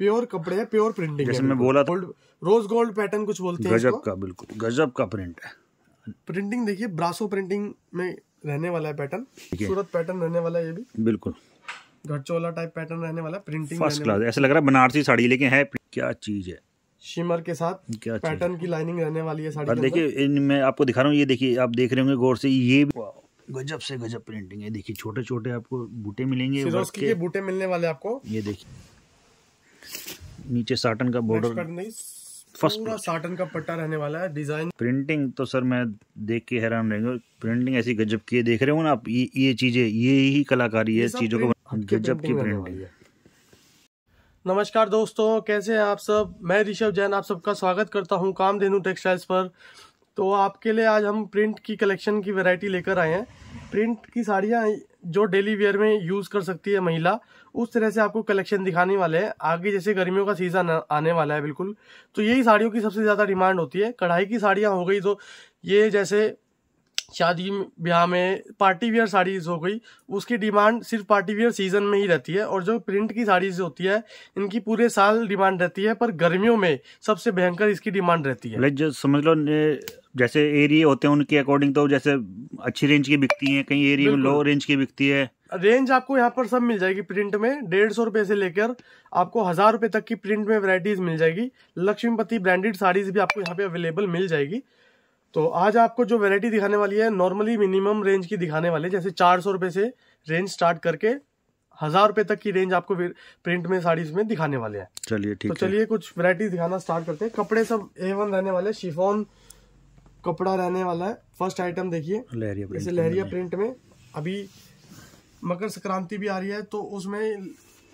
pure कपड़े हैं pure printing जैसे मैं बोला था रोज गोल्ड पैटर्न कुछ बोलते हैं गजब का बिल्कुल गजब का प्रिंट है प्रिंटिंग देखिए ब्रासो प्रिंटिंग में रहने वाला है पैटर्न सूरत पैटर्न रहने वाला है ये भी बिल्कुल घटचोला टाइप पैटर्न रहने वाला प्रिंटिंग फर्स्ट क्लास ऐसा लग रहा है बनारसी साड़ी लेकिन है क्या चीज है शिमर के साथ क्या पैटर्न की लाइनिंग रहने वाली है साड़ी देखिए मैं आपको दिखा रहा हूँ ये देखिए आप देख रहे होंगे गौर से ये गजब से गजब प्रिंटिंग है देखिए छोटे छोटे आपको बूटे मिलेंगे के बूटे मिलने वाले आपको ये देखिए नीचे साटन का बॉर्डर फर्स्ट पूरा साटन का पट्टा रहने वाला है डिजाइन प्रिंटिंग तो सर मैं देख के हैरान रहेंगे प्रिंटिंग ऐसी गजब की है देख रहे हो ना आप ये ये चीजें ये ही कलाकारी है चीजों को गजब की प्रिंटिंग नमस्कार दोस्तों कैसे हैं आप सब मैं ऋषभ जैन आप सबका स्वागत करता हूं काम धेनु टेक्सटाइल्स पर तो आपके लिए आज हम प्रिंट की कलेक्शन की वैरायटी लेकर आए हैं प्रिंट की साड़ियां जो डेली वेयर में यूज कर सकती है महिला उस तरह से आपको कलेक्शन दिखाने वाले हैं आगे जैसे गर्मियों का सीजन आने वाला है बिल्कुल तो यही साड़ियों की सबसे ज्यादा डिमांड होती है कढ़ाई की साड़ियाँ हो गई तो ये जैसे शादी ब्याह में पार्टी वियर साड़ीज़ हो गई उसकी डिमांड सिर्फ पार्टी वियर सीजन में ही रहती है और जो प्रिंट की साड़ीज होती है इनकी पूरे साल डिमांड रहती है पर गर्मियों में सबसे भयंकर इसकी डिमांड रहती है समझ लो जैसे एरिया होते हैं उनके अकॉर्डिंग तो जैसे अच्छी रेंज की बिकती है कहीं एरिया में लो रेंज की बिकती है रेंज आपको यहाँ पर सब मिल जाएगी प्रिंट में डेढ़ सौ रुपये से लेकर आपको हज़ार रुपये तक की प्रिंट में वैरायटीज मिल जाएगी लक्ष्मीपति ब्रांडेड साड़ीज भी आपको यहाँ पे अवेलेबल मिल जाएगी तो आज आपको जो वेरायटी दिखाने वाली है नॉर्मली मिनिमम रेंज की दिखाने वाले जैसे चार सौ रुपये से रेंज स्टार्ट करके हज़ार रुपये तक की रेंज आपको प्रिंट में साड़ीज में दिखाने वाले हैं चलिए ठीक तो चलिए कुछ वैरायटी दिखाना स्टार्ट करते हैं कपड़े सब ए वन रहने वाले शिफोन कपड़ा रहने वाला है फर्स्ट आइटम देखिए लहरिया जैसे लहरिया प्रिंट में अभी मकर संक्रांति भी आ रही है तो उसमें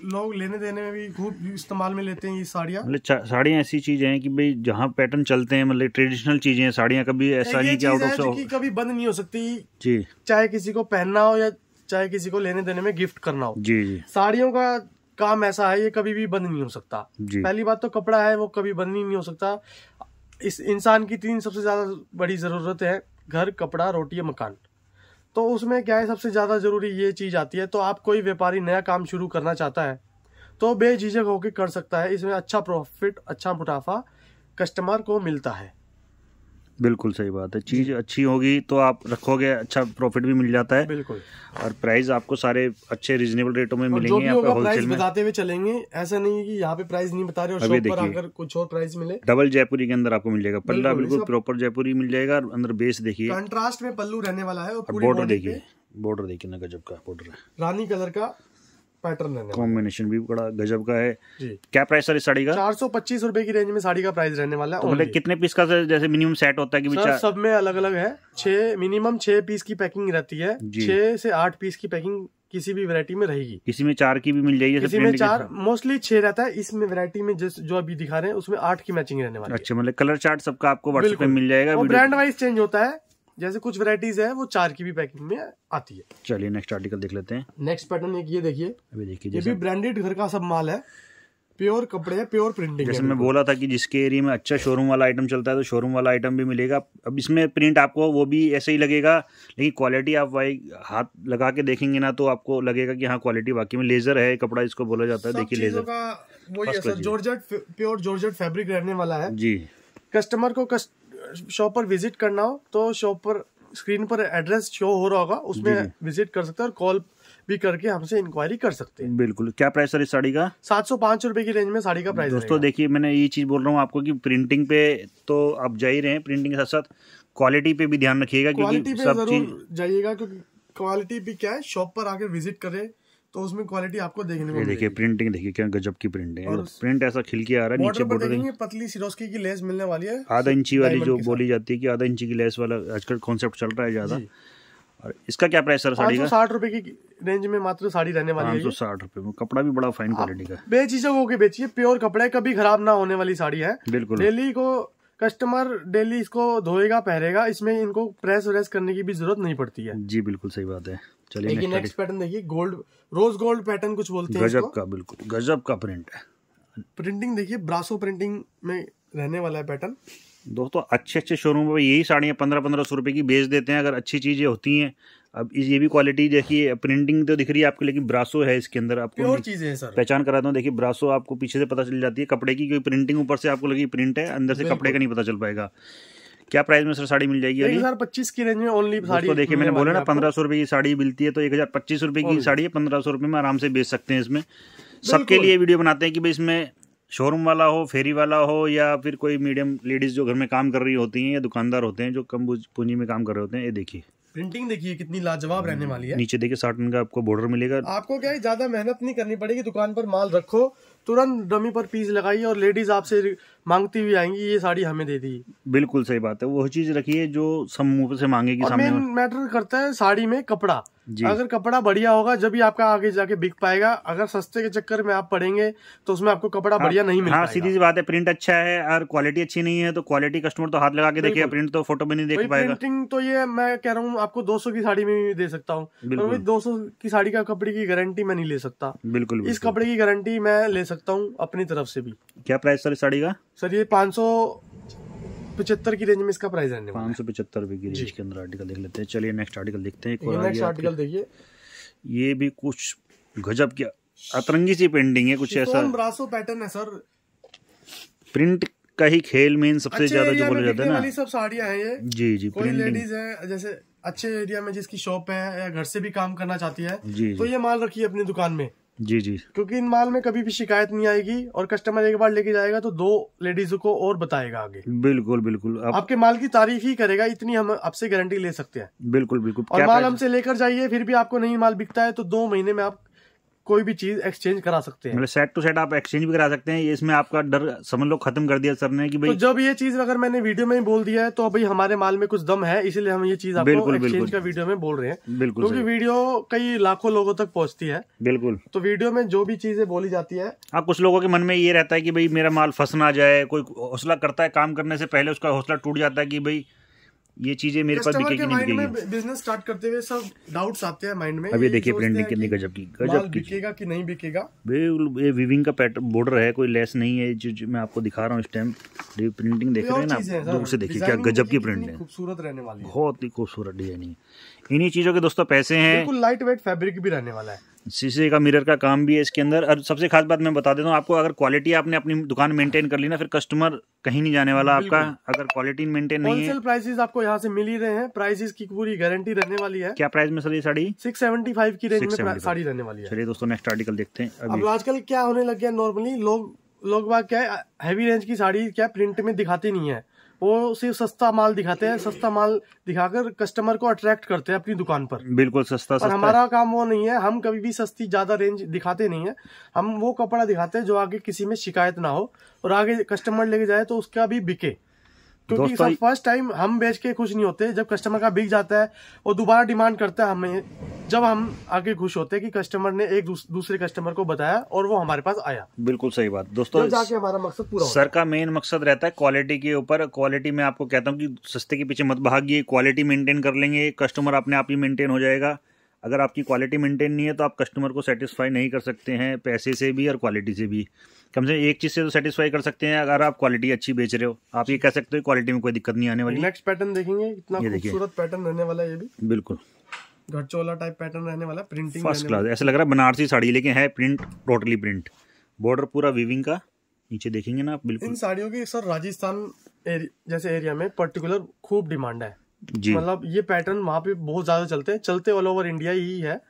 लोग लेने देने में भी खूब इस्तेमाल में लेते हैं ये साड़ियाँ मतलब साड़ियाँ ऐसी चीजें हैं कि भाई जहाँ पैटर्न चलते हैं मतलब ट्रेडिशनल चीजें हैं साड़ियाँ कभी ऐसा नहीं क्या कि कभी बंद नहीं हो सकती जी चाहे किसी को पहनना हो या चाहे किसी को लेने देने में गिफ्ट करना हो जी जी साड़ियों का काम ऐसा है ये कभी भी बंद नहीं हो सकता पहली बात तो कपड़ा है वो कभी बंद नहीं हो सकता इस इंसान की तीन सबसे ज्यादा बड़ी जरूरत है घर कपड़ा रोटी या मकान तो उसमें क्या है सबसे ज़्यादा ज़रूरी ये चीज़ आती है तो आप कोई व्यापारी नया काम शुरू करना चाहता है तो बेझिझक होकर कर सकता है इसमें अच्छा प्रॉफिट अच्छा मुनाफा कस्टमर को मिलता है बिल्कुल सही बात है चीज़ अच्छी होगी तो आप रखोगे अच्छा प्रॉफिट भी मिल जाता है बिल्कुल और प्राइस आपको सारे अच्छे रीजनेबल रेटों में मिलेंगे होलसेल में बताते हुए चलेंगे ऐसा नहीं है कि यहाँ पे प्राइस नहीं बता रहे और अभी पर आकर कुछ और प्राइस मिले डबल जयपुरी के अंदर आपको मिल जाएगा पल्ला बिल्कुल प्रॉपर जयपुरी मिल जाएगा और अंदर बेस देखिए कंट्रास्ट में पल्लू रहने वाला है और बॉर्डर देखिए बॉर्डर देखिए ना गजब का बॉर्डर है रानी कलर का पैटर्न कॉम्बिनेशन भी बड़ा गजब का है क्या प्राइस है साड़ी का चार सौ पच्चीस रूपए की रेंज में साड़ी का प्राइस रहने वाला है तो मतलब कितने पीस का जैसे मिनिमम सेट होता है कि सर, सब में अलग अलग है छह मिनिमम छह पीस की पैकिंग रहती है छह से आठ पीस की पैकिंग किसी भी वैरायटी में रहेगी किसी में चार की भी मिल जाएगी किसी में चार मोस्टली छह रहता है इसमें वैरायटी में जिस जो अभी दिखा रहे हैं उसमें आठ की मैचिंग रहने वाली अच्छा मतलब कलर चार्ट सबका आपको व्हाट्सएप पे मिल जाएगा ब्रांड वाइज चेंज होता है जैसे कुछ वेराइटीज है वो चार की भी पैकिंग में आती है चलिए नेक्स्ट आर्टिकल देख लेते हैं नेक्स्ट पैटर्न एक ये देखिए अभी देखिए ये भी ब्रांडेड घर का सब माल है प्योर कपड़े है प्योर प्रिंटिंग जैसे मैं बोला था कि जिसके एरिया में अच्छा शोरूम वाला आइटम चलता है तो शोरूम वाला आइटम भी मिलेगा अब इसमें प्रिंट आपको वो भी ऐसे ही लगेगा लेकिन क्वालिटी आप वाई हाथ लगा के देखेंगे ना तो आपको लगेगा कि हाँ क्वालिटी वाकई में लेजर है कपड़ा इसको बोला जाता है देखिए लेजर का जॉर्जेट प्योर जॉर्जेट फैब्रिक रहने वाला है जी कस्टमर को शॉप पर विजिट करना हो तो शॉप पर स्क्रीन पर एड्रेस शो हो रहा होगा उसमें विजिट कर सकते हैं और कॉल भी करके हमसे इंक्वायरी कर सकते हैं बिल्कुल क्या प्राइस है इस साड़ी का सात सौ पांच रुपए की रेंज में साड़ी का प्राइस दोस्तों देखिए मैंने ये चीज़ बोल रहा हूँ आपको कि प्रिंटिंग पे तो आप जा ही रहे हैं प्रिंटिंग के साथ साथ क्वालिटी पे भी ध्यान रखिएगा क्योंकि सब चीज जाइएगा क्योंकि क्वालिटी भी क्या है शॉप पर आकर विजिट करें तो उसमें क्वालिटी आपको देखने को देखिए प्रिंटिंग देखिए क्या गजब की प्रिंटिंग है प्रिंट ऐसा खिल के आ रहा है नीचे बॉर्डर पतली सिरोस्की की लेस मिलने वाली है आधा इंची वाली जो बोली जाती है कि आधा इंची की लेस वाला आजकल कॉन्सेप्ट चल रहा है ज्यादा और इसका क्या प्राइस सर साड़ी का साठ रुपए की रेंज में मात्र साड़ी रहने वाली है तो साठ रुपए में कपड़ा भी बड़ा फाइन क्वालिटी का बेचीजों को बेचिए प्योर कपड़ा है कभी खराब ना होने वाली साड़ी है बिल्कुल डेली को कस्टमर डेली इसको धोएगा पहरेगा इसमें इनको प्रेस व्रेस करने की भी जरूरत नहीं पड़ती है जी बिल्कुल सही बात है चलिए नेक्स्ट पैटर्न देखिए गोल्ड रोज गोल्ड पैटर्न कुछ बोलते हैं गजब का बिल्कुल गजब का प्रिंट है प्रिंटिंग देखिए ब्रासो प्रिंटिंग में रहने वाला है पैटर्न दोस्तों अच्छे अच्छे शोरूम पर यही साड़ियाँ पंद्रह पंद्रह सौ रुपये की बेच देते हैं अगर अच्छी चीज़ें होती हैं अब इस ये भी क्वालिटी देखिए प्रिंटिंग तो दिख रही है आपको लेकिन ब्रासो है इसके अंदर आपको चीजें सर पहचान कराता हूँ देखिए ब्रासो आपको पीछे से पता चल जाती है कपड़े की क्योंकि प्रिंटिंग ऊपर से आपको लगी प्रिंट है अंदर से कपड़े का नहीं पता चल पाएगा क्या प्राइस में सर साड़ी मिल जाएगी अभी हजार पच्चीस की रेंज में ओनली साड़ी तो देखिए मैंने बोला ना पंद्रह सौ रुपये की साड़ी मिलती है तो एक हजार पच्चीस रुपये की साड़ी है पंद्रह सौ रुपये में आराम से बेच सकते हैं इसमें सबके लिए वीडियो बनाते हैं कि भाई इसमें शोरूम वाला हो फेरी वाला हो या फिर कोई मीडियम लेडीज़ जो घर में काम कर रही होती हैं या दुकानदार होते हैं जो कम पूंजी में काम कर रहे होते हैं ये देखिए प्रिंटिंग देखिए कितनी लाजवाब रहने हम्म, वाली है नीचे देखिए साठ का आपको बॉर्डर मिलेगा आपको क्या है ज्यादा मेहनत नहीं करनी पड़ेगी दुकान पर माल रखो तुरंत डमी पर पीस लगाइए और लेडीज आपसे मांगती हुई आएंगी ये साड़ी हमें दे दी बिल्कुल सही बात है वो चीज रखिए जो समूह से मांगेगी सामने मैटर करता है साड़ी में कपड़ा अगर कपड़ा बढ़िया होगा जब भी आपका आगे जाके बिक पाएगा अगर सस्ते के चक्कर में आप पड़ेंगे तो उसमें आपको कपड़ा हाँ, बढ़िया नहीं मिलेगा हाँ सीधी सी बात है प्रिंट अच्छा है और क्वालिटी अच्छी नहीं है तो क्वालिटी कस्टमर तो हाथ लगा के देखेगा प्रिंट तो फोटो में नहीं देख पाएगा प्रिंटिंग तो ये मैं कह रहा हूँ आपको दो की साड़ी में भी दे सकता हूँ दो सौ की साड़ी का कपड़े की गारंटी मैं नहीं ले सकता बिल्कुल इस कपड़े की गारंटी मैं ले सकता हूँ अपनी तरफ से भी क्या प्राइस सर साड़ी का सर ये पाँच सौ पचहत्तर की रेंज में इसका प्राइस है पाँच सौ पचहत्तर रुपये की रेंज के अंदर आर्टिकल देख लेते हैं चलिए नेक्स्ट आर्टिकल देखते हैं एक नेक्स्ट आर्टिकल देखिए ये भी कुछ गजब क्या अतरंगी सी पेंटिंग है कुछ ऐसा ब्रासो पैटर्न है सर प्रिंट का ही खेल मेन सबसे ज्यादा जो बोला जाता है ना सब साड़ियां हैं ये जी जी कोई लेडीज है जैसे अच्छे एरिया में जिसकी शॉप है या घर से भी काम करना चाहती है जी, तो ये माल रखिए अपनी दुकान में जी जी क्योंकि इन माल में कभी भी शिकायत नहीं आएगी और कस्टमर एक बार लेके जाएगा तो दो लेडीजों को और बताएगा आगे बिल्कुल बिल्कुल आप... आपके माल की तारीफ ही करेगा इतनी हम आपसे गारंटी ले सकते हैं बिल्कुल बिल्कुल और माल हमसे लेकर जाइए फिर भी आपको नहीं माल बिकता है तो दो महीने में आप कोई भी चीज एक्सचेंज करा सकते हैं मतलब सेट टू सेट आप एक्सचेंज भी करा सकते हैं ये इसमें आपका डर समझ लो खत्म कर दिया सर ने कि तो भाई तो जब ये चीज अगर मैंने वीडियो में ही बोल दिया है तो अभी हमारे माल में कुछ दम है इसलिए हम ये चीज आपको बिल्कुल, एक्सचेंज बिल्कुल, का वीडियो में बोल रहे हैं बिल्कुल क्योंकि वीडियो कई लाखों लोगों तक पहुंचती है बिल्कुल तो वीडियो में जो भी चीजें बोली जाती है हाँ कुछ लोगों के मन में ये रहता है कि भाई मेरा माल फंस ना जाए कोई हौसला करता है काम करने से पहले उसका हौसला टूट जाता है कि भाई ये चीजें मेरे पास बिकेगी नहीं बिकेगी बिजनेस स्टार्ट करते हुए सब डाउट्स आते हैं माइंड में अभी देखिए प्रिंटिंग कितनी गजब की गजब की बिकेगा कि नहीं बिकेगा बिल्कुल ये विविंग का पैटर्न बॉर्डर है कोई लेस नहीं है जो, जो मैं आपको दिखा रहा हूँ इस टाइम प्रिंटिंग देख रहे हैं ना दूर से देखिए क्या गजब की प्रिंट है खूबसूरत रहने वाली बहुत ही खूबसूरत डिजाइनिंग इन्हीं चीजों के दोस्तों पैसे हैं लाइट वेट फैब्रिक भी रहने वाला है शीशे का मिरर का काम भी है इसके अंदर और सबसे खास बात मैं बता देता हूँ आपको अगर क्वालिटी आपने अपनी दुकान मेंटेन कर ली ना फिर कस्टमर कहीं नहीं जाने वाला आपका अगर क्वालिटी मेंटेन नहीं है प्राइसेस आपको यहाँ से मिल ही रहे हैं प्राइसेस की पूरी गारंटी रहने वाली है क्या प्राइस में सर ये साड़ी सिक्स सेवेंटी फाइव की रेंज में साड़ी रहने वाली है चलिए दोस्तों नेक्स्ट आर्टिकल देखते हैं अब आजकल क्या होने लग गया नॉर्मली लोग लोग बाग क्या हैवी रेंज की साड़ी क्या प्रिंट में दिखाते नहीं है वो सिर्फ सस्ता माल दिखाते हैं सस्ता माल दिखाकर कस्टमर को अट्रैक्ट करते हैं अपनी दुकान पर बिल्कुल सस्ता सस्ता हमारा काम वो नहीं है हम कभी भी सस्ती ज़्यादा रेंज दिखाते नहीं है हम वो कपड़ा दिखाते हैं जो आगे किसी में शिकायत ना हो और आगे कस्टमर लेके जाए तो उसका भी बिके क्योंकि फर्स्ट टाइम हम बेच के खुश नहीं होते जब कस्टमर का बिक जाता है वो दोबारा डिमांड करता है हमें जब हम आगे खुश होते कि कस्टमर ने एक दूस, दूसरे कस्टमर को बताया और वो हमारे पास आया बिल्कुल सही बात दोस्तों जाके हमारा मकसद पूरा सर का मेन मकसद रहता है क्वालिटी के ऊपर क्वालिटी में आपको कहता हूँ कि सस्ते के पीछे मत भागिए क्वालिटी मेंटेन कर लेंगे कस्टमर अपने आप ही मेंटेन हो जाएगा अगर आपकी क्वालिटी मेंटेन नहीं है तो आप कस्टमर को सेटिस्फाई नहीं कर सकते हैं पैसे से भी और क्वालिटी से भी कम से कम एक चीज़ से तो सेटिस्फाई कर सकते हैं अगर आप क्वालिटी अच्छी बेच रहे हो आप ये कह सकते हो क्वालिटी में कोई दिक्कत नहीं आने वाली नेक्स्ट पैटर्न देखेंगे इतना खूबसूरत पैटर्न रहने वाला है ये भी बिल्कुल घटचोला टाइप पैटर्न रहने वाला प्रिंटिंग फर्स्ट क्लास ऐसा लग रहा है बनारसी साड़ी लेकिन है प्रिंट टोटली प्रिंट बॉर्डर पूरा वीविंग का नीचे देखेंगे ना आप बिल्कुल इन साड़ियों की सर राजस्थान एरि, जैसे एरिया में पर्टिकुलर खूब डिमांड है मतलब ये पैटर्न वहाँ पे बहुत ज्यादा चलते हैं चलते ऑल ओवर इंडिया ही है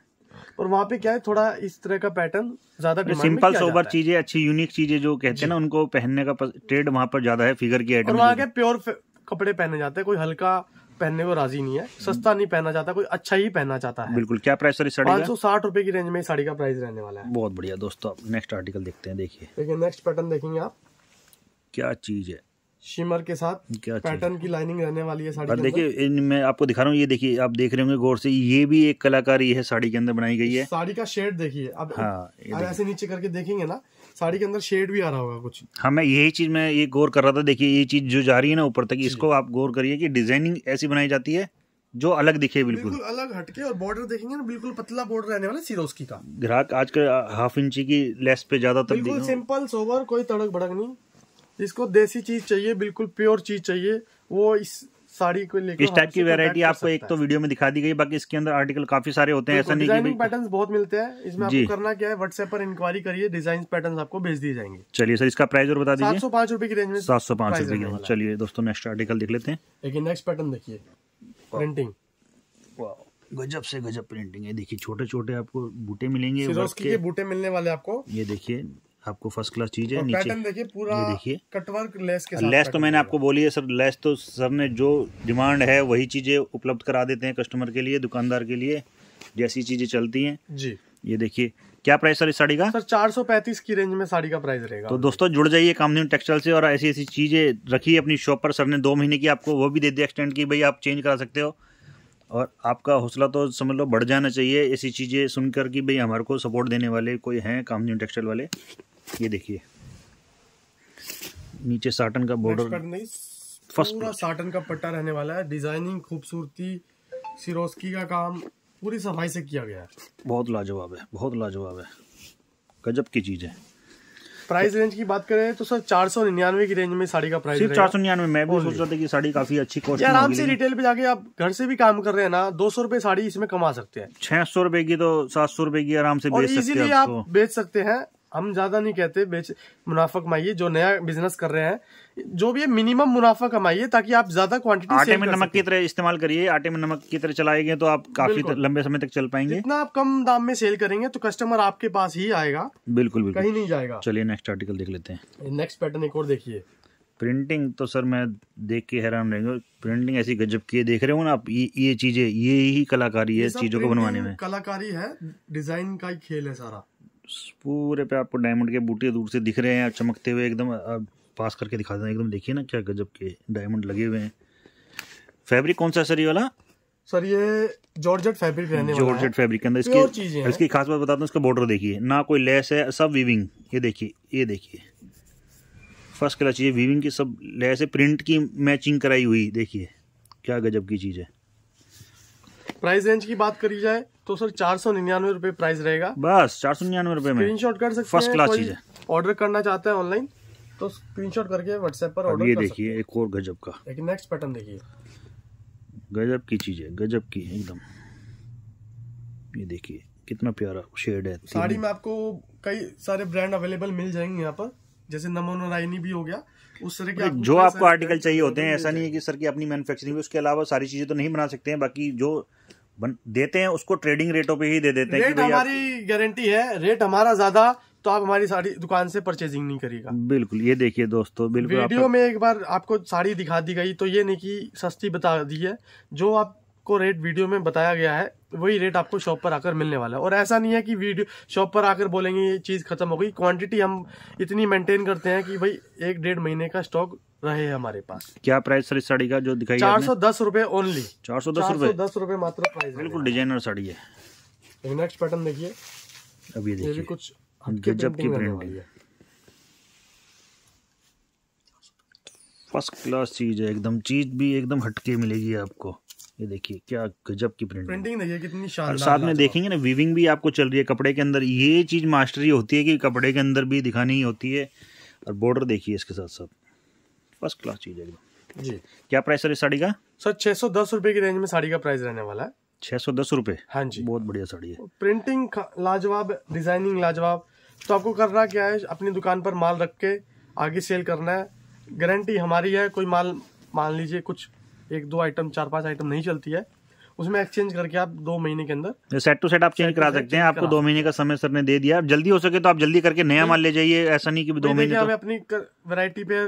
और वहाँ पे क्या है थोड़ा इस तरह का पैटर्न ज्यादा सिंपल सोबर चीजें अच्छी यूनिक चीजें जो कहते हैं ना उनको पहनने का ट्रेड वहाँ पर ज्यादा है फिगर की आइटम वहाँ के प्योर कपड़े पहने जाते हैं कोई हल्का पहनने को राजी नहीं है सस्ता नहीं पहनना चाहता कोई अच्छा ही पहनना चाहता है बिल्कुल क्या प्राइस है पाँच सौ साठ रुपए की रेंज में साड़ी का प्राइस रहने वाला है बहुत बढ़िया दोस्तों आप नेक्स्ट आर्टिकल देखते हैं देखिए देखिए नेक्स्ट पैटर्न देखेंगे आप क्या चीज है शिमर के साथ क्या पैटर्न की लाइनिंग रहने वाली है साड़ी देखिए इन मैं आपको दिखा रहा हूँ ये देखिए आप देख रहे होंगे गौर से ये भी एक कलाकारी है साड़ी के अंदर बनाई गई है साड़ी का शेड देखिए अब हाँ ऐसे नीचे करके देखेंगे ना साड़ी के अंदर शेड भी आ रहा होगा कुछ हाँ मैं यही चीज़ मैं ये गौर कर रहा था देखिए ये चीज़ जो जा रही है ना ऊपर तक इसको आप गौर करिए कि डिजाइनिंग ऐसी बनाई जाती है जो अलग दिखे बिल्कुल अलग हटके और बॉर्डर देखेंगे ना बिल्कुल पतला बॉर्डर रहने वाला की का ग्राहक आजकल हाफ इंची की लेस पे ज्यादा तक बिल्कुल सिंपल सोवर कोई तड़क भड़क नहीं इसको देसी चीज चाहिए बिल्कुल प्योर चीज चाहिए वो इस साड़ी को लेकर इस टाइप की वेरायटी आपको एक तो वीडियो में दिखा दी गई बाकी इसके अंदर आर्टिकल काफी सारे होते हैं ऐसा नहीं पैटर्न बहुत मिलते हैं इसमें आपको करना क्या है व्हाट्सएप पर इंक्वायरी करिए डिजाइन पैटर्न आपको भेज दिए जाएंगे चलिए सर इसका प्राइस और बता दीजिए सौ पांच रुपए की रेंज में सात सौ पांच रुपए की चलिए दोस्तों नेक्स्ट आर्टिकल देख लेते हैं लेकिन नेक्स्ट पैटर्न देखिए प्रिंटिंग गजब से गजब प्रिंटिंग है देखिए छोटे छोटे आपको बूटे मिलेंगे के बूटे मिलने वाले आपको ये देखिए आपको फर्स्ट क्लास चीज है नीचे देखिए पूरा देखिए कटवर्क लेस के साथ लेस तो मैंने आपको बोली है सर लेस तो सर ने जो डिमांड है वही चीज़ें उपलब्ध करा देते हैं कस्टमर के लिए दुकानदार के लिए जैसी चीज़ें चलती हैं जी ये देखिए क्या प्राइस सर इस साड़ी का सर 435 की रेंज में साड़ी का प्राइस रहेगा तो दोस्तों जुड़ जाइए कामधीन टेक्सटाइल से और ऐसी ऐसी चीज़ें रखी अपनी शॉप पर सर ने दो महीने की आपको वो भी दे दी एक्सटेंड की भाई आप चेंज करा सकते हो और आपका हौसला तो समझ लो बढ़ जाना चाहिए ऐसी चीज़ें सुनकर कि भाई हमारे को सपोर्ट देने वाले कोई हैं काम टेक्सटाइल वाले ये देखिए नीचे साटन का बॉर्डर फर्स्ट पूरा साटन का पट्टा रहने वाला है डिजाइनिंग खूबसूरती सिरोस्की का काम पूरी सफाई से किया गया है बहुत लाजवाब है बहुत लाजवाब है गजब की चीज़ है प्राइस रेंज की बात करें तो सर चार सौ निन्यानवे की रेंज में साड़ी का प्राइस सिर्फ चार सौ निन्यानवे मैं भी सोच रहा था कि साड़ी काफी अच्छी कॉस्ट आराम से रिटेल पे जाके आप घर से भी काम कर रहे हैं ना दो सौ रुपए साड़ी इसमें कमा सकते हैं छह सौ रुपए की तो सात सौ रुपए की आराम से बेच सकते हैं आप बेच सकते हैं हम ज़्यादा नहीं कहते बेच मुनाफा कमाइए जो नया बिजनेस कर रहे हैं जो भी है मिनिमम मुनाफा कमाइए ताकि आप ज़्यादा क्वांटिटी आटे में नमक की तरह इस्तेमाल करिए आटे में नमक की तरह चलाएंगे तो आप काफी लंबे समय तक चल पाएंगे इतना आप कम दाम में सेल करेंगे तो कस्टमर आपके पास ही आएगा बिल्कुल बिल्कुल कहीं नहीं जाएगा चलिए नेक्स्ट आर्टिकल देख लेते हैं नेक्स्ट पैटर्न एक और देखिए प्रिंटिंग तो सर मैं देख के हैरान रहेंगे प्रिंटिंग ऐसी गजब की देख रहे हो ना आप ये ये चीजें ये ही कलाकारी है चीजों को बनवाने में कलाकारी है डिजाइन का ही खेल है सारा पूरे पे आपको डायमंड के बूटे दूर से दिख रहे हैं चमकते हुए एकदम पास करके दिखा देना एकदम देखिए ना क्या गजब के डायमंड लगे हुए हैं फैब्रिक कौन सा सर ये वाला सर ये जॉर्जेट फैब्रिक रहने जॉर्जेट फैब्रिक के अंदर इसकी इसकी खास बात बताता हूँ इसका बॉर्डर देखिए ना कोई लेस है सब वीविंग ये देखिए ये देखिए फर्स्ट क्लास ये वीविंग की सब लेस है प्रिंट की मैचिंग कराई हुई देखिए क्या गजब की चीज़ है प्राइस रेंज की बात करी जाए तो सर चार सौ निन्यानवे रुपए प्राइस रहेगा बस चार सौ निन्यानवे रुपए में स्क्रीन शॉट कर सकते फर्स्ट क्लास चीज है ऑर्डर करना चाहते तो हैं ऑनलाइन तो स्क्रीन शॉट करके व्हाट्सएप पर ऑर्डर ये देखिए एक और गजब का एक नेक्स्ट पैटर्न देखिए गजब की चीज है गजब की है एकदम ये देखिए कितना प्यारा शेड है साड़ी में आपको कई सारे ब्रांड अवेलेबल मिल जाएंगे यहाँ पर जैसे नमोनोराइनी भी हो गया उस तरह के जो आपको आर्टिकल चाहिए होते हैं ऐसा नहीं है कि सर की अपनी मैन्युफैक्चरिंग उसके अलावा सारी चीजें तो नहीं बना सकते हैं बाकी जो बन, देते हैं उसको ट्रेडिंग रेटों पे ही दे देते हैं रेट हमारी गारंटी है रेट हमारा ज्यादा तो आप हमारी साड़ी दुकान से परचेजिंग नहीं करिएगा बिल्कुल ये देखिए दोस्तों बिल्कुल वीडियो में एक बार आपको साड़ी दिखा दी गई तो ये नहीं की सस्ती बता दी है जो आपको रेट वीडियो में बताया गया है वही रेट आपको शॉप पर आकर मिलने वाला है और ऐसा नहीं है कि वीडियो शॉप पर आकर बोलेंगे ये चीज़ खत्म हो गई क्वांटिटी हम इतनी मेंटेन करते हैं कि भाई एक डेढ़ महीने का स्टॉक रहे हमारे पास क्या प्राइस सर इस साड़ी का जो दिखाई चार सौ दस रूपए ओनली चार सौ दस रूपए दस रूपए मात्र प्राइस बिल्कुल डिजाइनर साड़ी है नेक्स्ट तो पैटर्न देखिए अभी ये देखिए कुछ गजब की प्रिंटिंग है फर्स्ट क्लास चीज है एकदम चीज भी एकदम हटके मिलेगी आपको ये देखिए क्या गजब की प्रिंटिंग प्रिंटिंग देखिए कितनी शानदार साथ में देखेंगे ना वीविंग भी आपको चल रही है कपड़े के अंदर ये चीज मास्टरी होती है कि कपड़े के अंदर भी दिखानी होती है और बॉर्डर देखिए इसके साथ साथ फर्स्ट क्लास चीज़ है जी क्या प्राइस है साड़ी का सर छह सौ दस रूपए की रेंज में साड़ी का प्राइस रहने वाला है छह सौ दस रूपए हाँ जी बहुत बढ़िया साड़ी है प्रिंटिंग लाजवाब डिजाइनिंग लाजवाब तो आपको करना क्या है अपनी दुकान पर माल रख के आगे सेल करना है गारंटी हमारी है कोई माल मान लीजिए कुछ एक दो आइटम चार पांच आइटम नहीं चलती है उसमें एक्सचेंज करके आप दो महीने के अंदर सेट टू सेट आप चेंज करा सकते हैं आपको दो महीने का समय सर ने दे दिया जल्दी हो सके तो आप जल्दी करके नया माल ले जाइए ऐसा नहीं की दो महीने तो- हमें अपनी वेरायटी पे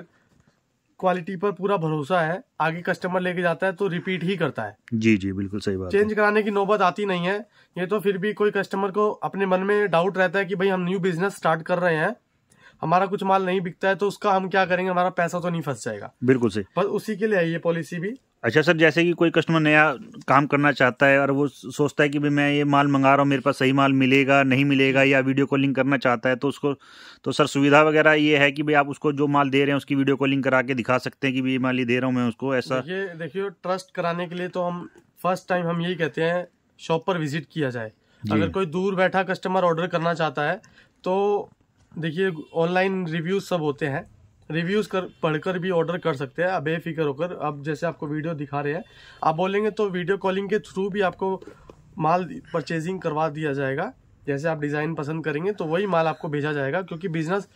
क्वालिटी पर पूरा भरोसा है आगे कस्टमर लेके जाता है तो रिपीट ही करता है जी जी बिल्कुल सही बात चेंज कराने की नौबत आती नहीं है ये तो फिर भी कोई कस्टमर को अपने मन में डाउट रहता है कि भाई हम न्यू बिजनेस स्टार्ट कर रहे हैं हमारा कुछ माल नहीं बिकता है तो उसका हम क्या करेंगे हमारा पैसा तो नहीं फंस जाएगा बिल्कुल सही पर उसी के लिए है ये पॉलिसी भी अच्छा सर जैसे कि कोई कस्टमर नया काम करना चाहता है और वो सोचता है कि भाई मैं ये माल मंगा रहा हूँ मेरे पास सही माल मिलेगा नहीं मिलेगा या वीडियो कॉलिंग करना चाहता है तो उसको तो सर सुविधा वगैरह ये है कि भाई आप उसको जो माल दे रहे हैं उसकी वीडियो कॉलिंग करा के दिखा सकते हैं कि भाई ये माल ये दे रहा हूँ मैं उसको ऐसा देखिए देखिए ट्रस्ट कराने के लिए तो हम फर्स्ट टाइम हम यही कहते हैं शॉप पर विजिट किया जाए अगर कोई दूर बैठा कस्टमर ऑर्डर करना चाहता है तो देखिए ऑनलाइन रिव्यूज सब होते हैं रिव्यूज़ कर पढ़कर भी ऑर्डर कर सकते हैं बेफिक्र होकर अब जैसे आपको वीडियो दिखा रहे हैं आप बोलेंगे तो वीडियो कॉलिंग के थ्रू भी आपको माल परचेजिंग करवा दिया जाएगा जैसे आप डिज़ाइन पसंद करेंगे तो वही माल आपको भेजा जाएगा क्योंकि बिज़नेस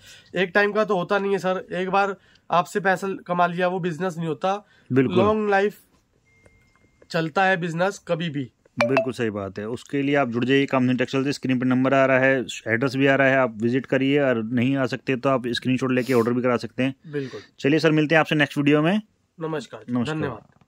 एक टाइम का तो होता नहीं है सर एक बार आपसे पैसा कमा लिया वो बिज़नेस नहीं होता लॉन्ग लाइफ चलता है बिज़नेस कभी भी बिल्कुल सही बात है उसके लिए आप जुड़ जाइए काम टेक्सटाइल से स्क्रीन पर नंबर आ रहा है एड्रेस भी आ रहा है आप विजिट करिए और नहीं आ सकते तो आप स्क्रीनशॉट लेके ऑर्डर भी करा सकते हैं बिल्कुल चलिए सर मिलते हैं आपसे नेक्स्ट वीडियो में नमस्कार नमस्कार धन्यवाद